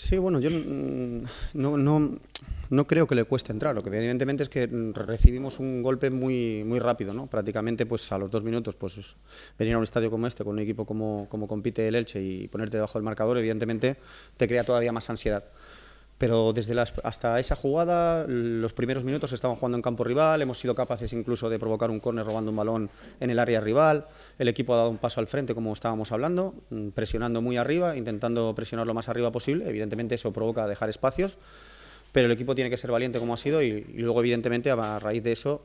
Sí, bueno, yo mm, no, creo que le cueste entrar. Lo que evidentemente es que recibimos un golpe muy, muy rápido, ¿no? Prácticamente pues a los dos minutos, pues venir a un estadio como este, con un equipo como, como compite el Elche y ponerte debajo del marcador, evidentemente te crea todavía más ansiedad pero desde las, hasta esa jugada, los primeros minutos estaban jugando en campo rival, hemos sido capaces incluso de provocar un córner robando un balón en el área rival, el equipo ha dado un paso al frente como estábamos hablando, mm, presionando muy arriba, intentando presionar lo más arriba posible, evidentemente eso provoca dejar espacios, pero el equipo tiene que ser valiente como ha sido y, luego evidentemente a raíz de eso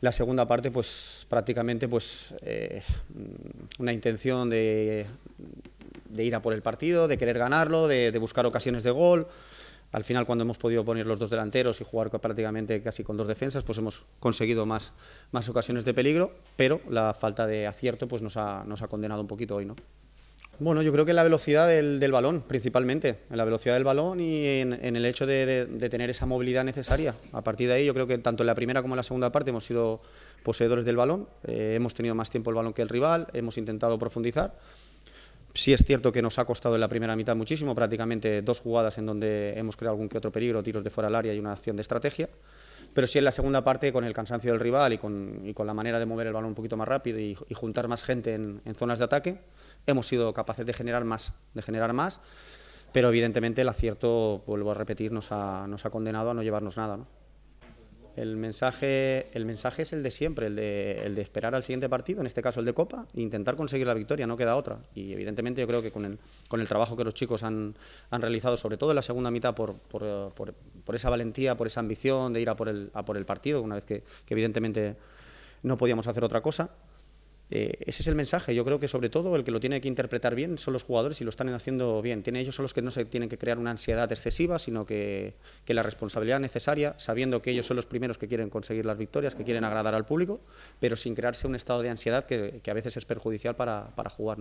la segunda parte pues prácticamente pues eh, mm, una intención de de ir a por el partido, de querer ganarlo, de, buscar ocasiones de gol. Al final, cuando hemos podido poner los dos delanteros y jugar prácticamente casi con dos defensas, pues hemos conseguido más, más ocasiones de peligro, pero la falta de acierto pues nos ha, condenado un poquito hoy, ¿no? Bueno, yo creo que en la velocidad del, balón, principalmente, en la velocidad del balón y en, el hecho de, tener esa movilidad necesaria. A partir de ahí, yo creo que tanto en la primera como en la segunda parte hemos sido poseedores del balón, eh, hemos tenido más tiempo el balón que el rival, hemos intentado profundizar Sí es cierto que nos ha costado en la primera mitad muchísimo, prácticamente dos jugadas en donde hemos creado algún que otro peligro, tiros de fuera al área y una acción de estrategia. Pero sí en la segunda parte, con el cansancio del rival y con, la manera de mover el balón un poquito más rápido y, juntar más gente en, zonas de ataque, hemos sido capaces de generar más, de generar más. Pero evidentemente el acierto, vuelvo a repetir, nos ha, condenado a no llevarnos nada. El mensaje, el mensaje es el de siempre, el de, el de esperar al siguiente partido, en este caso el de Copa, e intentar conseguir la victoria, no queda otra. Y evidentemente yo creo que con el, trabajo que los chicos han, realizado, sobre todo en la segunda mitad, por, esa valentía, por esa ambición de ir a por el, a por el partido, una vez que, que evidentemente no podíamos hacer otra cosa, eh, ese es el mensaje. Yo creo que sobre todo el que lo tiene que interpretar bien son los jugadores y lo están haciendo bien. Tiene, ellos son los que no se tienen que crear una ansiedad excesiva, sino que, la responsabilidad necesaria, sabiendo que ellos son los primeros que quieren conseguir las victorias, que quieren agradar al público, pero sin crearse un estado de ansiedad que, a veces es perjudicial para, jugar.